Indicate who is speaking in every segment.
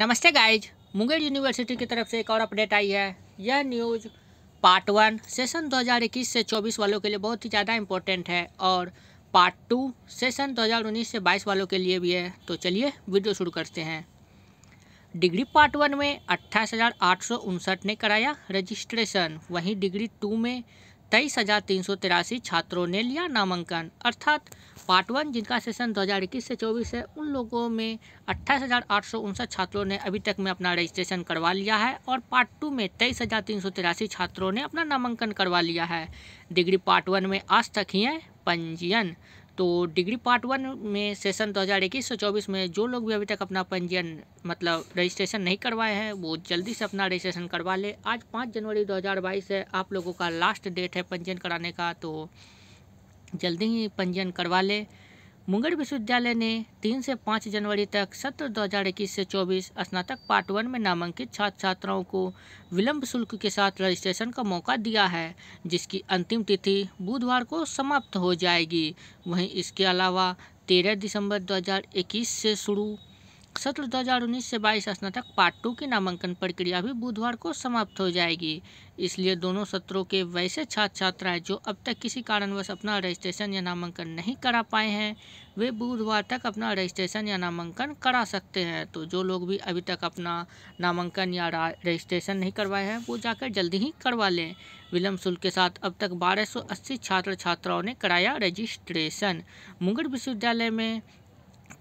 Speaker 1: नमस्ते guys Munger university की तरफ से एक और अपडेट आई है यह न्यूज़ पार्ट वन सेशन 2021 से 24 वालों के लिए बहुत ही ज़्यादा इम्पोर्टेंट है और पार्ट टू सेशन 2019 से 22 वालों के लिए भी है तो चलिए वीडियो शुरू करते हैं डिग्री पार्ट वन में अट्ठाईस ने कराया रजिस्ट्रेशन वहीं डिग्री टू में तेईस हज़ार तीन सौ तिरासी छात्रों ने लिया नामांकन अर्थात पार्ट वन जिनका सेशन 2021 से 24 है उन लोगों में अट्ठाईस हज़ार आठ सौ उनसठ छात्रों ने अभी तक में अपना रजिस्ट्रेशन करवा लिया है और पार्ट टू में तेईस हज़ार तीन सौ तिरासी छात्रों ने अपना नामांकन करवा लिया है डिग्री पार्ट वन में आज तक ही है पंजीयन तो डिग्री पार्ट वन में सेशन दो हज़ार इक्कीस सौ चौबीस में जो लोग भी अभी तक अपना पंजीयन मतलब रजिस्ट्रेशन नहीं करवाए हैं वो जल्दी से अपना रजिस्ट्रेशन करवा ले आज पाँच जनवरी दो हज़ार बाईस है आप लोगों का लास्ट डेट है पंजीयन कराने का तो जल्दी ही पंजीयन करवा ले मुंगेर विश्वविद्यालय ने तीन से पाँच जनवरी तक सत्र इक्कीस से चौबीस स्नातक पार्ट वन में नामांकित छात्र छात्राओं को विलंब शुल्क के साथ रजिस्ट्रेशन का मौका दिया है जिसकी अंतिम तिथि बुधवार को समाप्त हो जाएगी वहीं इसके अलावा 13 दिसंबर 2021 से शुरू सत्र 2019 से 22 स्नातक पार्ट टू की नामांकन प्रक्रिया भी बुधवार को समाप्त हो जाएगी इसलिए दोनों सत्रों के वैसे छात्र छात्राएं जो अब तक किसी कारणवश अपना रजिस्ट्रेशन या नामांकन नहीं करा पाए हैं वे बुधवार तक अपना रजिस्ट्रेशन या नामांकन करा सकते हैं तो जो लोग भी अभी तक अपना नामांकन या रजिस्ट्रेशन नहीं करवाए हैं वो जाकर जल्दी ही करवा लें विलम्ब शुल्क के साथ अब तक बारह छात्र छात्राओं ने कराया रजिस्ट्रेशन मुंगेर विश्वविद्यालय में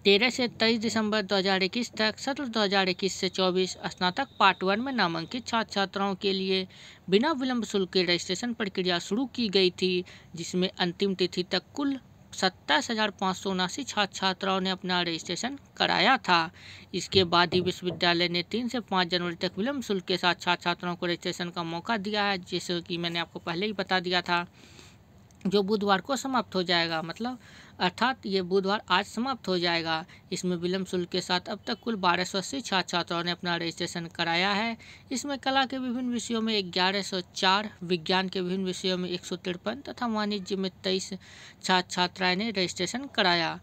Speaker 1: तेरह से तेईस दिसंबर 2021 तक सत्र 2021 से 24 स्नातक पार्ट वन में नामांकित छात्र छात्राओं के लिए बिना विलंब शुल्क के रजिस्ट्रेशन प्रक्रिया शुरू की गई थी जिसमें अंतिम तिथि तक कुल सत्ताईस हज़ार पाँच सौ उनासी छात्र छात्राओं ने अपना रजिस्ट्रेशन कराया था इसके बाद ही विश्वविद्यालय ने तीन से पाँच जनवरी तक विलंब शुल्क के साथ छात्र छात्राओं को रजिस्ट्रेशन का मौका दिया है जैसे कि मैंने आपको पहले ही बता दिया था जो बुधवार को समाप्त हो जाएगा मतलब अर्थात ये बुधवार आज समाप्त हो जाएगा इसमें विलम्ब शुल्क के साथ अब तक कुल बारह सौ अस्सी छात्र छात्राओं ने अपना रजिस्ट्रेशन कराया है इसमें कला के विभिन्न विषयों में ग्यारह सौ चार विज्ञान के विभिन्न विषयों में एक सौ तिरपन तथा वाणिज्य में तेईस छात्र छात्राएं ने रजिस्ट्रेशन कराया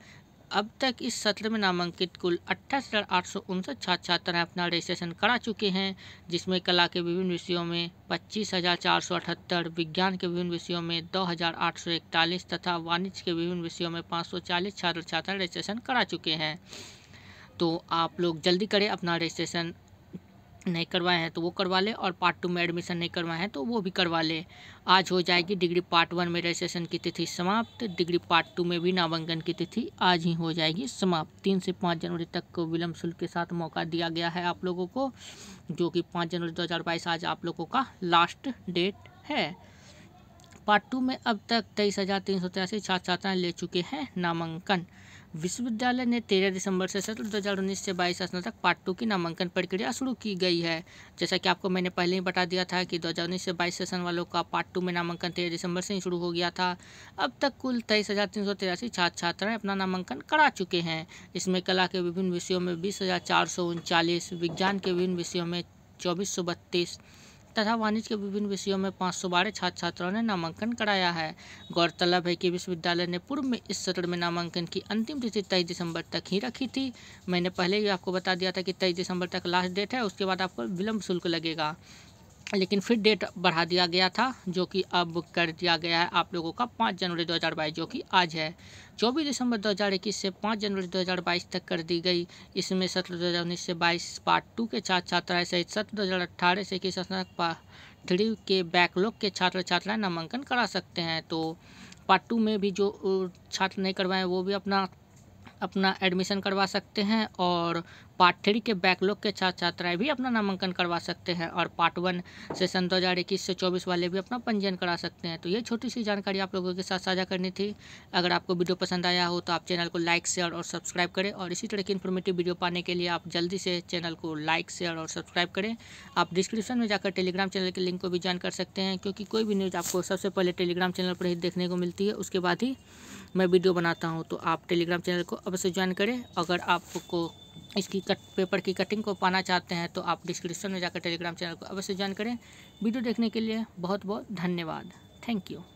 Speaker 1: अब तक इस सत्र में नामांकित कुल अट्ठाईस हज़ार आठ सौ उनसठ छात्र अपना रजिस्ट्रेशन करा चुके हैं जिसमें कला के विभिन्न विषयों में पच्चीस हज़ार चार सौ अठहत्तर विज्ञान के विभिन्न विषयों में दो हज़ार आठ सौ इकतालीस तथा वाणिज्य के विभिन्न विषयों में पाँच सौ चालीस छात्र छात्राएँ रजिस्ट्रेशन करा चुके हैं तो आप लोग जल्दी करें अपना रजिस्ट्रेशन नहीं करवाए हैं तो वो करवा ले और पार्ट टू में एडमिशन नहीं करवाए हैं तो वो भी करवा ले आज हो जाएगी डिग्री पार्ट वन में रजिस्ट्रेशन की तिथि समाप्त डिग्री पार्ट टू में भी नामांकन की तिथि आज ही हो जाएगी समाप्त तीन से पाँच जनवरी तक को विलम्ब शुल्क के साथ मौका दिया गया है आप लोगों को जो कि पाँच जनवरी दो हज़ार बाईस आज आप लोगों का लास्ट डेट है पार्ट टू में अब तक तेईस हज़ार तीन सौ तिरासी छात्र छात्राएँ ले चुके हैं नामांकन विश्वविद्यालय ने तेरह दिसंबर से सत्र दो हज़ार उन्नीस से बाईस स्नातक तक पार्ट टू की नामांकन प्रक्रिया शुरू की गई है जैसा कि आपको मैंने पहले ही बता दिया था कि दो हज़ार उन्नीस से बाईस सेशन वालों का पार्ट टू में नामांकन तेरह दिसंबर से ही शुरू हो गया था अब तक कुल तेईस हज़ार तीन सौ तिरासी छात्र छात्राएँ अपना नामांकन करा चुके हैं इसमें कला के विभिन्न विषयों में बीस हज़ार चार सौ उनचालीस विज्ञान के विभिन्न विषयों में चौबीस सौ बत्तीस तथा वाणिज्य के विभिन्न विषयों में पाँच सौ बारह छात्र छात्राओं ने नामांकन कराया है गौरतलब है कि विश्वविद्यालय ने पूर्व में इस सत्र में नामांकन की अंतिम तिथि तेईस दिसंबर तक ही रखी थी मैंने पहले ही आपको बता दिया था कि तेईस दिसंबर तक लास्ट डेट है उसके बाद आपको विलम्ब शुल्क लगेगा लेकिन फिर डेट बढ़ा दिया गया था जो कि अब कर दिया गया है आप लोगों का पाँच जनवरी दो जो कि आज है चौबीस दिसंबर 2021 से पाँच जनवरी 2022 तक कर दी गई इसमें सत्र दो से 22 पार्ट टू के छात्र छात्राएं सहित सत्र दो से इक्कीस स्नातक थ्री के बैकलॉग के छात्र छात्राएं नामांकन करा सकते हैं तो पार्ट टू में भी जो छात्र नहीं करवाएं वो भी अपना अपना एडमिशन करवा सकते हैं और पार्ट थ्री के बैकलॉग के छात्र छात्राएं भी अपना नामांकन करवा सकते हैं और पार्ट वन सेशन दो हज़ार इक्कीस से चौबीस वाले भी अपना पंजीयन करा सकते हैं तो ये छोटी सी जानकारी आप लोगों के साथ साझा करनी थी अगर आपको वीडियो पसंद आया हो तो आप चैनल को लाइक शेयर और सब्सक्राइब करें और इसी तरह की इन्फॉर्मेटिव वीडियो पाने के लिए आप जल्दी से चैनल को लाइक शेयर और सब्सक्राइब करें आप डिस्क्रिप्शन में जाकर टेलीग्राम चैनल के लिंक को भी ज्वाइन कर सकते हैं क्योंकि कोई भी न्यूज़ आपको सबसे पहले टेलीग्राम चैनल पर ही देखने को मिलती है उसके बाद ही मैं वीडियो बनाता हूँ तो आप टेलीग्राम चैनल को अवश्य ज्वाइन करें अगर आपको इसकी कट पेपर की कटिंग को पाना चाहते हैं तो आप डिस्क्रिप्शन में जाकर टेलीग्राम चैनल को अवश्य ज्वाइन करें वीडियो देखने के लिए बहुत बहुत धन्यवाद थैंक यू